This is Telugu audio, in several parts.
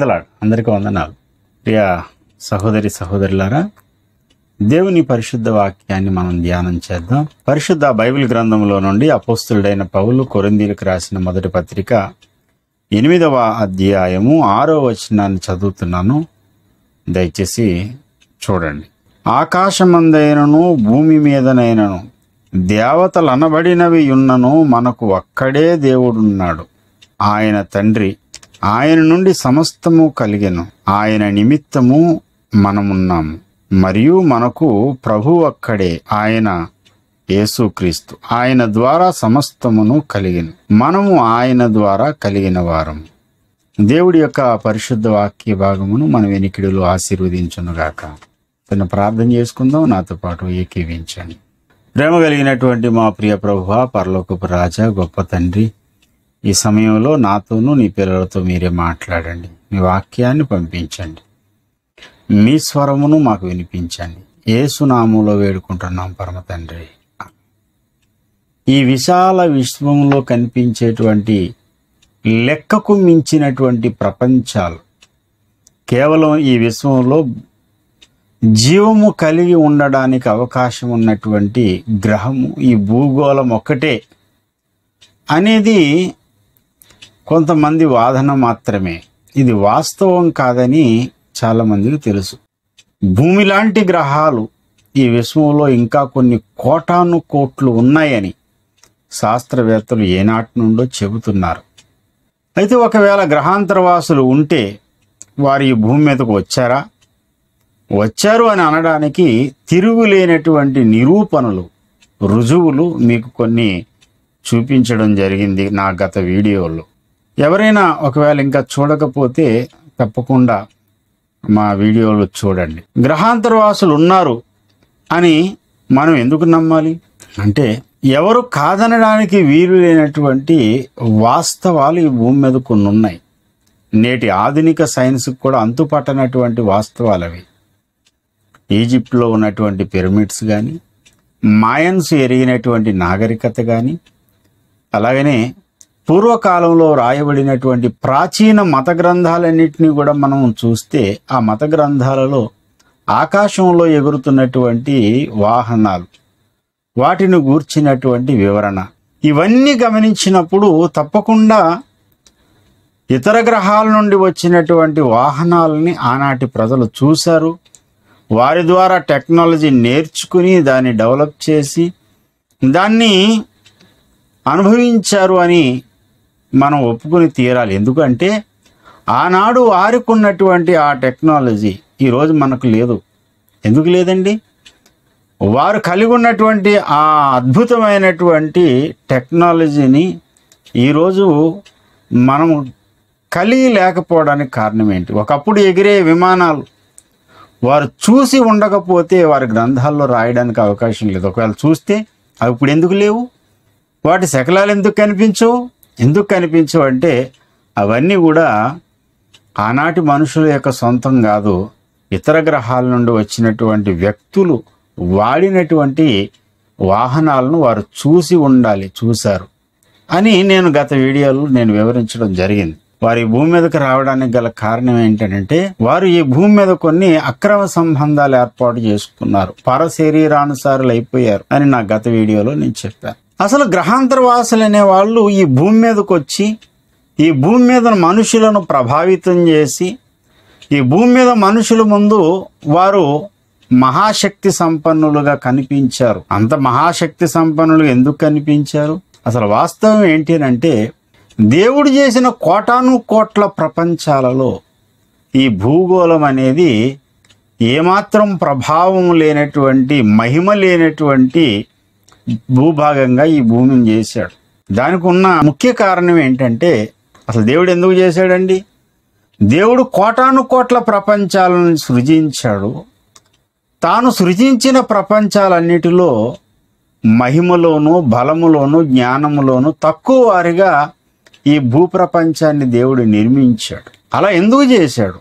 ప్రైజ్ అందరికీ వందనాలు ప్రియ సహోదరి సహోదరులారా దేవుని పరిశుద్ధ వాక్యాన్ని మనం ధ్యానం చేద్దాం పరిశుద్ధ బైబిల్ గ్రంథంలో నుండి అపోస్తుడైన పౌలు కొరందీలకు రాసిన మొదటి పత్రిక ఎనిమిదవ అధ్యాయము ఆరో వచనాన్ని చదువుతున్నాను దయచేసి చూడండి ఆకాశమందైనను భూమి మీదనైనను దేవతలు అనబడినవి ఉన్నను మనకు ఒక్కడే దేవుడున్నాడు ఆయన తండ్రి ఆయన నుండి సమస్తము కలిగెను ఆయన నిమిత్తము మనమున్నాము మరియు మనకు ప్రభు అక్కడే ఆయన యేసుక్రీస్తు ఆయన ద్వారా సమస్తమును కలిగిన మనము ఆయన ద్వారా కలిగిన వారం దేవుడి యొక్క పరిశుద్ధ వాక్య భాగమును మన ఆశీర్వదించను ఆశీర్వదించునుగాక తను ప్రార్థన చేసుకుందాం నాతో పాటు ఏకీవించండి ప్రేమ కలిగినటువంటి మా ప్రియ ప్రభు పరలోకపు రాజా గొప్ప తండ్రి ఈ సమయంలో నాతోనూ నీ పిల్లలతో మీరే మాట్లాడండి మీ వాక్యాన్ని పంపించండి మీ స్వరమును మాకు వినిపించండి సునాములో వేడుకుంటున్నాం పరమ తండ్రి ఈ విశాల విశ్వంలో కనిపించేటువంటి లెక్కకు మించినటువంటి ప్రపంచాలు కేవలం ఈ విశ్వంలో జీవము కలిగి ఉండడానికి అవకాశం ఉన్నటువంటి గ్రహము ఈ భూగోళం ఒక్కటే అనేది కొంతమంది వాదన మాత్రమే ఇది వాస్తవం కాదని చాలామందికి తెలుసు భూమి లాంటి గ్రహాలు ఈ విశ్వంలో ఇంకా కొన్ని కోటాను కోట్లు ఉన్నాయని శాస్త్రవేత్తలు ఏనాటి నుండో చెబుతున్నారు అయితే ఒకవేళ గ్రహాంతరవాసులు ఉంటే వారు ఈ భూమి మీదకు వచ్చారా వచ్చారు అని అనడానికి తిరుగులేనటువంటి నిరూపణలు రుజువులు మీకు కొన్ని చూపించడం జరిగింది నా గత వీడియోలో ఎవరైనా ఒకవేళ ఇంకా చూడకపోతే తప్పకుండా మా వీడియోలు చూడండి గ్రహాంతరవాసులు ఉన్నారు అని మనం ఎందుకు నమ్మాలి అంటే ఎవరు కాదనడానికి వీలు లేనటువంటి వాస్తవాలు ఈ భూమి మీద కొన్ని ఉన్నాయి నేటి ఆధునిక సైన్స్కి కూడా అంతుపట్టనటువంటి వాస్తవాలు అవి ఈజిప్ట్లో ఉన్నటువంటి పిరమిడ్స్ కానీ మాయన్స్ ఎరిగినటువంటి నాగరికత కానీ అలాగనే పూర్వకాలంలో రాయబడినటువంటి ప్రాచీన మత గ్రంథాలన్నింటినీ కూడా మనం చూస్తే ఆ మత గ్రంథాలలో ఆకాశంలో ఎగురుతున్నటువంటి వాహనాలు వాటిని గూర్చినటువంటి వివరణ ఇవన్నీ గమనించినప్పుడు తప్పకుండా ఇతర గ్రహాల నుండి వచ్చినటువంటి వాహనాలని ఆనాటి ప్రజలు చూశారు వారి ద్వారా టెక్నాలజీ నేర్చుకుని దాన్ని డెవలప్ చేసి దాన్ని అనుభవించారు అని మనం ఒప్పుకొని తీరాలి ఎందుకంటే ఆనాడు ఆరుకున్నటువంటి ఆ టెక్నాలజీ ఈరోజు మనకు లేదు ఎందుకు లేదండి వారు కలిగి ఉన్నటువంటి ఆ అద్భుతమైనటువంటి టెక్నాలజీని ఈరోజు మనం కలిగి లేకపోవడానికి కారణం ఏంటి ఒకప్పుడు ఎగిరే విమానాలు వారు చూసి ఉండకపోతే వారి గ్రంథాల్లో రాయడానికి అవకాశం లేదు ఒకవేళ చూస్తే అవి ఇప్పుడు ఎందుకు లేవు వాటి శకలాలు ఎందుకు కనిపించవు ఎందుకు కనిపించవు అంటే అవన్నీ కూడా ఆనాటి మనుషుల యొక్క సొంతం కాదు ఇతర గ్రహాల నుండి వచ్చినటువంటి వ్యక్తులు వాడినటువంటి వాహనాలను వారు చూసి ఉండాలి చూశారు అని నేను గత వీడియోలో నేను వివరించడం జరిగింది వారి భూమి మీదకి రావడానికి గల కారణం ఏంటంటే వారు ఈ భూమి మీద కొన్ని అక్రమ సంబంధాలు ఏర్పాటు చేసుకున్నారు పరశరీరానుసారులు అయిపోయారు అని నా గత వీడియోలో నేను చెప్పాను అసలు గ్రహాంతరవాసులు అనేవాళ్ళు ఈ భూమి మీదకి వచ్చి ఈ భూమి మీద మనుషులను ప్రభావితం చేసి ఈ భూమి మీద మనుషుల ముందు వారు మహాశక్తి సంపన్నులుగా కనిపించారు అంత మహాశక్తి సంపన్నులు ఎందుకు కనిపించారు అసలు వాస్తవం ఏంటి అంటే దేవుడు చేసిన కోటాను కోట్ల ప్రపంచాలలో ఈ భూగోళం అనేది ఏమాత్రం ప్రభావం లేనటువంటి మహిమ లేనటువంటి భూభాగంగా ఈ భూమిని చేశాడు దానికి ఉన్న ముఖ్య కారణం ఏంటంటే అసలు దేవుడు ఎందుకు చేశాడండి దేవుడు కోటాను కోట్ల ప్రపంచాలను సృజించాడు తాను సృజించిన ప్రపంచాలన్నిటిలో మహిమలోను బలములోను జ్ఞానములోను తక్కువ వారిగా ఈ భూప్రపంచాన్ని దేవుడు నిర్మించాడు అలా ఎందుకు చేశాడు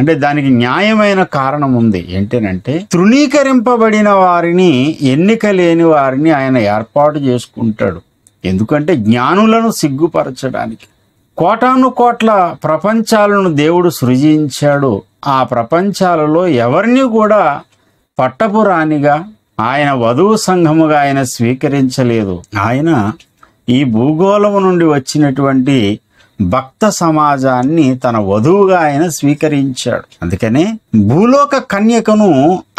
అంటే దానికి న్యాయమైన కారణం ఉంది ఏంటంటే తృణీకరింపబడిన వారిని ఎన్నిక లేని వారిని ఆయన ఏర్పాటు చేసుకుంటాడు ఎందుకంటే జ్ఞానులను సిగ్గుపరచడానికి కోటాను కోట్ల ప్రపంచాలను దేవుడు సృజించాడు ఆ ప్రపంచాలలో ఎవరిని కూడా పట్టపురాణిగా ఆయన వధువు సంఘముగా ఆయన స్వీకరించలేదు ఆయన ఈ భూగోళం నుండి వచ్చినటువంటి భక్త సమాజాన్ని తన వధువుగా ఆయన స్వీకరించాడు అందుకనే భూలోక కన్యకను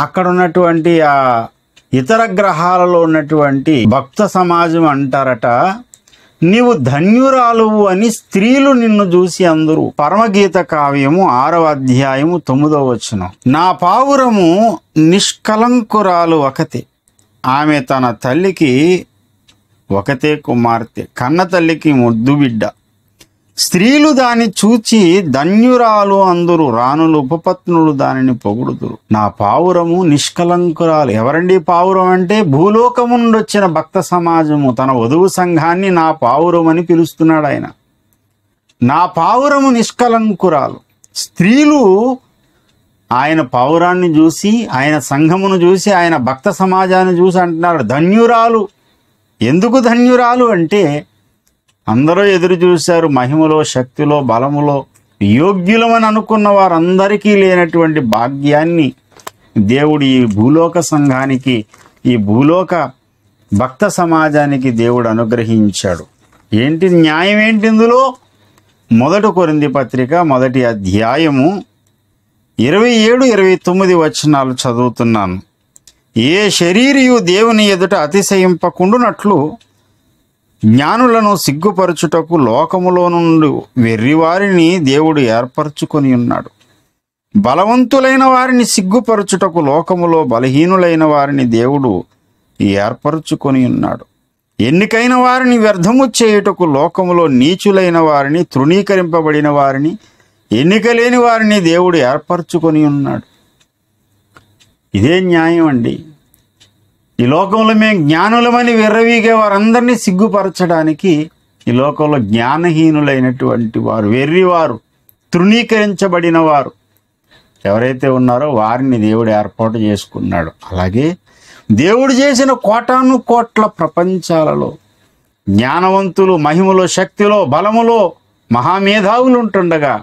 అక్కడ ఉన్నటువంటి ఆ ఇతర గ్రహాలలో ఉన్నటువంటి భక్త సమాజం అంటారట నీవు ధన్యురాలువు అని స్త్రీలు నిన్ను చూసి అందరూ పరమగీత కావ్యము ఆరవ అధ్యాయము తొమ్మిదవ వచ్చిన నా పావురము నిష్కలంకురాలు ఒకతే ఆమె తన తల్లికి ఒకతే కుమార్తె కన్న తల్లికి ముద్దు బిడ్డ స్త్రీలు దాన్ని చూచి ధన్యురాలు అందరు రాణులు ఉపపత్నులు దానిని పొగుడుతురు నా పావురము నిష్కలంకురాలు ఎవరండి పావురం అంటే భూలోకము నుండి వచ్చిన భక్త సమాజము తన వధువు సంఘాన్ని నా పావురం అని పిలుస్తున్నాడు ఆయన నా పావురము నిష్కలంకురాలు స్త్రీలు ఆయన పావురాన్ని చూసి ఆయన సంఘమును చూసి ఆయన భక్త సమాజాన్ని చూసి అంటున్నారు ధన్యురాలు ఎందుకు ధన్యురాలు అంటే అందరూ ఎదురు చూశారు మహిమలో శక్తిలో బలములో యోగ్యులమని అనుకున్న వారందరికీ లేనటువంటి భాగ్యాన్ని దేవుడు ఈ భూలోక సంఘానికి ఈ భూలోక భక్త సమాజానికి దేవుడు అనుగ్రహించాడు ఏంటి న్యాయం ఏంటి ఇందులో మొదటి కొరింది పత్రిక మొదటి అధ్యాయము ఇరవై ఏడు ఇరవై తొమ్మిది వచనాలు చదువుతున్నాను ఏ శరీరియు దేవుని ఎదుట అతిశయింపకుండునట్లు జ్ఞానులను సిగ్గుపరచుటకు లోకములో నుండి వెర్రివారిని దేవుడు ఏర్పరచుకొని ఉన్నాడు బలవంతులైన వారిని సిగ్గుపరచుటకు లోకములో బలహీనులైన వారిని దేవుడు ఏర్పరచుకొని ఉన్నాడు ఎన్నికైన వారిని వ్యర్థము చేయుటకు లోకములో నీచులైన వారిని తృణీకరింపబడిన వారిని ఎన్నికలేని వారిని దేవుడు ఏర్పరచుకొని ఉన్నాడు ఇదే న్యాయం అండి ఈ లోకంలో మేము జ్ఞానులమని వెర్రవీగే వారందరినీ సిగ్గుపరచడానికి ఈ లోకంలో జ్ఞానహీనులైనటువంటి వారు వెర్రివారు తృణీకరించబడిన వారు ఎవరైతే ఉన్నారో వారిని దేవుడు ఏర్పాటు చేసుకున్నాడు అలాగే దేవుడు చేసిన కోటాను కోట్ల ప్రపంచాలలో జ్ఞానవంతులు మహిమలో శక్తిలో బలములో మహామేధావులు ఉంటుండగా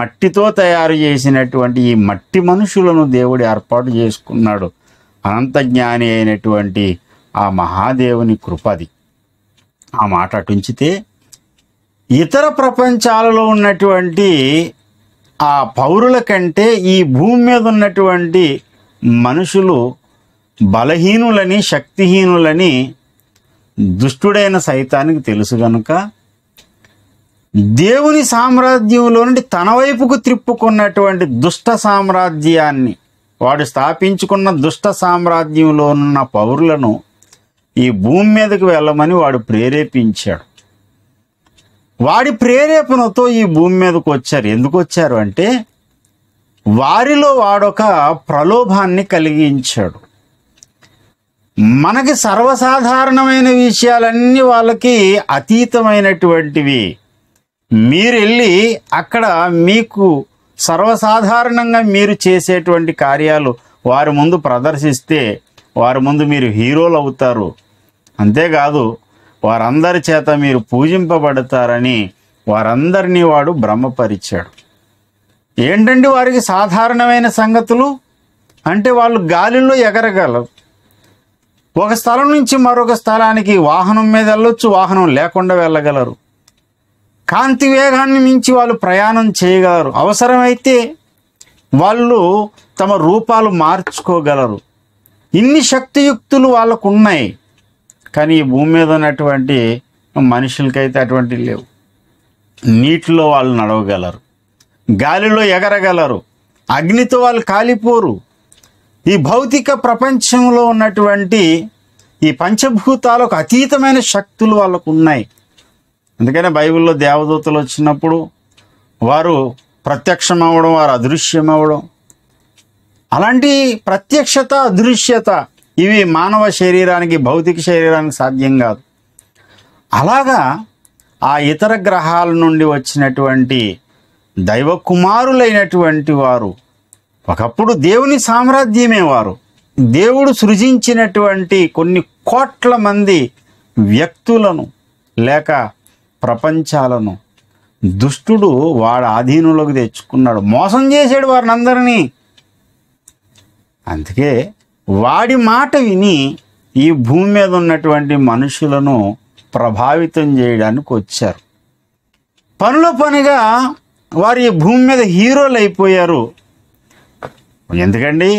మట్టితో తయారు చేసినటువంటి ఈ మట్టి మనుషులను దేవుడు ఏర్పాటు చేసుకున్నాడు అనంతజ్ఞాని అయినటువంటి ఆ మహాదేవుని కృపది ఆ మాట అటుంచితే ఇతర ప్రపంచాలలో ఉన్నటువంటి ఆ పౌరుల కంటే ఈ భూమి మీద ఉన్నటువంటి మనుషులు బలహీనులని శక్తిహీనులని దుష్టుడైన సైతానికి తెలుసు గనుక దేవుని సామ్రాజ్యంలో నుండి తన వైపుకు త్రిప్పుకున్నటువంటి దుష్ట సామ్రాజ్యాన్ని వాడు స్థాపించుకున్న దుష్ట సామ్రాజ్యంలో ఉన్న పౌరులను ఈ భూమి మీదకు వెళ్ళమని వాడు ప్రేరేపించాడు వాడి ప్రేరేపణతో ఈ భూమి మీదకు వచ్చారు ఎందుకు వచ్చారు అంటే వారిలో వాడొక ప్రలోభాన్ని కలిగించాడు మనకి సర్వసాధారణమైన విషయాలన్నీ వాళ్ళకి అతీతమైనటువంటివి మీరెళ్ళి అక్కడ మీకు సర్వసాధారణంగా మీరు చేసేటువంటి కార్యాలు వారి ముందు ప్రదర్శిస్తే వారి ముందు మీరు హీరోలు అవుతారు అంతేకాదు వారందరి చేత మీరు పూజింపబడతారని వారందరినీ వాడు భ్రమపరిచాడు ఏంటండి వారికి సాధారణమైన సంగతులు అంటే వాళ్ళు గాలిలో ఎగరగలరు ఒక స్థలం నుంచి మరొక స్థలానికి వాహనం మీద వెళ్ళొచ్చు వాహనం లేకుండా వెళ్ళగలరు కాంతి వేగాన్ని మించి వాళ్ళు ప్రయాణం చేయగలరు అవసరమైతే వాళ్ళు తమ రూపాలు మార్చుకోగలరు ఇన్ని శక్తియుక్తులు వాళ్ళకు ఉన్నాయి కానీ ఈ భూమి మీద ఉన్నటువంటి మనుషులకైతే అటువంటివి లేవు నీటిలో వాళ్ళు నడవగలరు గాలిలో ఎగరగలరు అగ్నితో వాళ్ళు కాలిపోరు ఈ భౌతిక ప్రపంచంలో ఉన్నటువంటి ఈ పంచభూతాలకు అతీతమైన శక్తులు వాళ్ళకు ఉన్నాయి అందుకనే బైబిల్లో దేవదూతలు వచ్చినప్పుడు వారు ప్రత్యక్షం అవ్వడం వారు అదృశ్యం అవ్వడం అలాంటి ప్రత్యక్షత అదృశ్యత ఇవి మానవ శరీరానికి భౌతిక శరీరానికి సాధ్యం కాదు అలాగా ఆ ఇతర గ్రహాల నుండి వచ్చినటువంటి దైవకుమారులైనటువంటి వారు ఒకప్పుడు దేవుని సామ్రాజ్యమే వారు దేవుడు సృజించినటువంటి కొన్ని కోట్ల మంది వ్యక్తులను లేక ప్రపంచాలను దుష్టుడు వాడు ఆధీనంలోకి తెచ్చుకున్నాడు మోసం చేశాడు వారిని అందరినీ అందుకే వాడి మాట విని ఈ భూమి మీద ఉన్నటువంటి మనుషులను ప్రభావితం చేయడానికి వచ్చారు పనుల పనిగా వారు ఈ భూమి మీద హీరోలు అయిపోయారు ఎందుకండి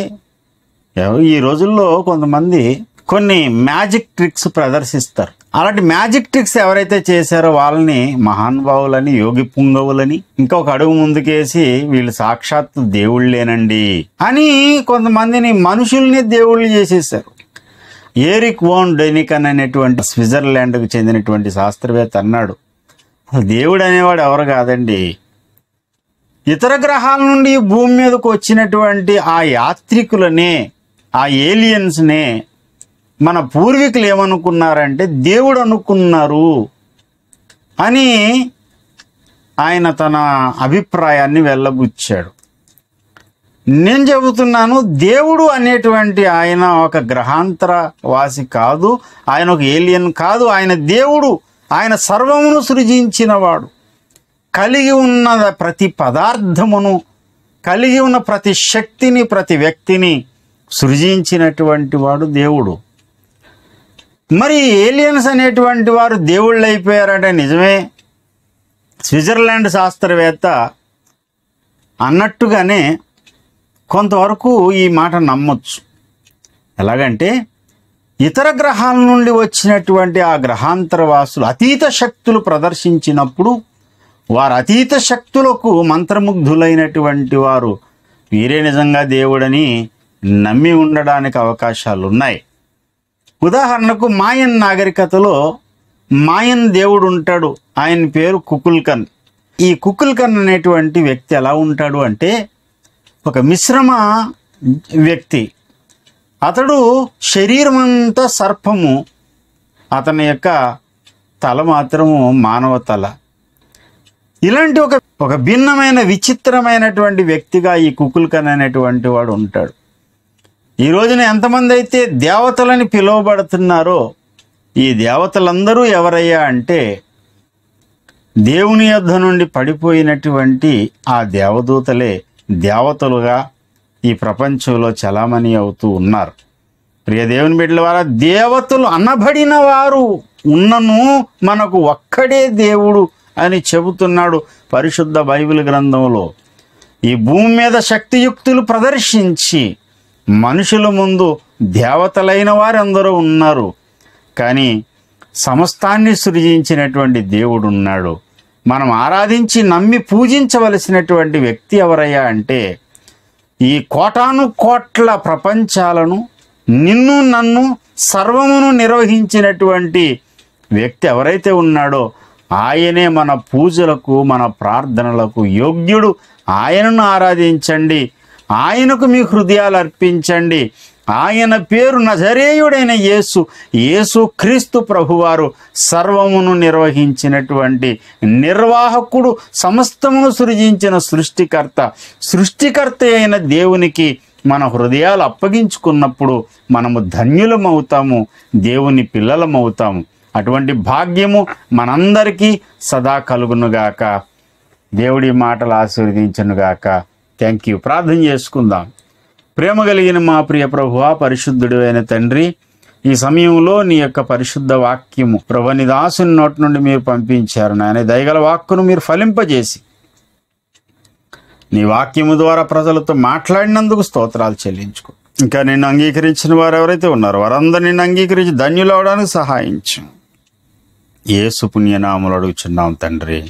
ఈ రోజుల్లో కొంతమంది కొన్ని మ్యాజిక్ ట్రిక్స్ ప్రదర్శిస్తారు అలాంటి మ్యాజిక్ ట్రిక్స్ ఎవరైతే చేశారో వాళ్ళని మహానుభావులని యోగి పుంగవులని ఇంకొక అడుగు ముందుకేసి వీళ్ళు సాక్షాత్ దేవుళ్ళేనండి అని కొంతమందిని మనుషుల్ని దేవుళ్ళు చేసేసారు ఏరిక్ వోన్ డెనికన్ అనేటువంటి స్విట్జర్లాండ్కు చెందినటువంటి శాస్త్రవేత్త అన్నాడు దేవుడు అనేవాడు ఎవరు కాదండి ఇతర గ్రహాల నుండి భూమి మీదకు వచ్చినటువంటి ఆ యాత్రికులనే ఆ ఏలియన్స్నే మన పూర్వీకులు ఏమనుకున్నారంటే దేవుడు అనుకున్నారు అని ఆయన తన అభిప్రాయాన్ని వెళ్ళబుచ్చాడు నేను చెబుతున్నాను దేవుడు అనేటువంటి ఆయన ఒక గ్రహాంతర వాసి కాదు ఆయన ఒక ఏలియన్ కాదు ఆయన దేవుడు ఆయన సర్వమును సృజించినవాడు కలిగి ఉన్న ప్రతి పదార్థమును కలిగి ఉన్న ప్రతి శక్తిని ప్రతి వ్యక్తిని సృజించినటువంటి వాడు దేవుడు మరి ఏలియన్స్ అనేటువంటి వారు దేవుళ్ళు అయిపోయారంటే నిజమే స్విట్జర్లాండ్ శాస్త్రవేత్త అన్నట్టుగానే కొంతవరకు ఈ మాట నమ్మొచ్చు ఎలాగంటే ఇతర గ్రహాల నుండి వచ్చినటువంటి ఆ గ్రహాంతర వాసులు అతీత శక్తులు ప్రదర్శించినప్పుడు వారు అతీత శక్తులకు మంత్రముగ్ధులైనటువంటి వారు వీరే నిజంగా దేవుడని నమ్మి ఉండడానికి అవకాశాలు ఉన్నాయి ఉదాహరణకు మాయన్ నాగరికతలో మాయన్ దేవుడు ఉంటాడు ఆయన పేరు కుకుల్కన్ ఈ కుకుల్కన్ అనేటువంటి వ్యక్తి ఎలా ఉంటాడు అంటే ఒక మిశ్రమ వ్యక్తి అతడు శరీరం అంతా సర్పము అతని యొక్క తల మాత్రము మానవ తల ఇలాంటి ఒక ఒక భిన్నమైన విచిత్రమైనటువంటి వ్యక్తిగా ఈ కుకుల్కన్ అనేటువంటి వాడు ఉంటాడు ఈ రోజున ఎంతమంది అయితే దేవతలని పిలువబడుతున్నారో ఈ దేవతలందరూ ఎవరయ్యా అంటే దేవుని యొద్ధ నుండి పడిపోయినటువంటి ఆ దేవదూతలే దేవతలుగా ఈ ప్రపంచంలో చలామణి అవుతూ ఉన్నారు ప్రియ దేవుని బిడ్డల వారా దేవతలు అనబడిన వారు ఉన్నను మనకు ఒక్కడే దేవుడు అని చెబుతున్నాడు పరిశుద్ధ బైబిల్ గ్రంథంలో ఈ భూమి మీద శక్తియుక్తులు ప్రదర్శించి మనుషుల ముందు దేవతలైన వారందరూ ఉన్నారు కానీ సమస్తాన్ని సృజించినటువంటి దేవుడు ఉన్నాడు మనం ఆరాధించి నమ్మి పూజించవలసినటువంటి వ్యక్తి ఎవరయ్యా అంటే ఈ కోటాను కోట్ల ప్రపంచాలను నిన్ను నన్ను సర్వమును నిర్వహించినటువంటి వ్యక్తి ఎవరైతే ఉన్నాడో ఆయనే మన పూజలకు మన ప్రార్థనలకు యోగ్యుడు ఆయనను ఆరాధించండి ఆయనకు మీ హృదయాలు అర్పించండి ఆయన పేరు నజరేయుడైన యేసు యేసు క్రీస్తు ప్రభువారు సర్వమును నిర్వహించినటువంటి నిర్వాహకుడు సమస్తమును సృజించిన సృష్టికర్త సృష్టికర్త అయిన దేవునికి మన హృదయాలు అప్పగించుకున్నప్పుడు మనము ధన్యులమవుతాము దేవుని పిల్లలమవుతాము అటువంటి భాగ్యము మనందరికీ సదా కలుగునుగాక దేవుడి మాటలు ఆశీర్వదించనుగాక థ్యాంక్ యూ ప్రార్థన చేసుకుందాం ప్రేమ కలిగిన మా ప్రియ ప్రభువ పరిశుద్ధుడు అయిన తండ్రి ఈ సమయంలో నీ యొక్క పరిశుద్ధ వాక్యము ప్రభు నీ దాసుని నోటి నుండి మీరు పంపించారు నాయన దయగల వాక్కును మీరు ఫలింపజేసి నీ వాక్యము ద్వారా ప్రజలతో మాట్లాడినందుకు స్తోత్రాలు చెల్లించుకో ఇంకా నిన్ను అంగీకరించిన వారు ఎవరైతే ఉన్నారో వారందరూ నిన్ను అంగీకరించి ధన్యులు అవడానికి సహాయించు ఏ సుపుణ్యనాములు అడుగుచున్నాం తండ్రి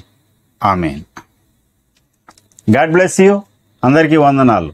ఆమెన్ గాడ్ బ్లెస్ యూ అందరికీ వందనాలు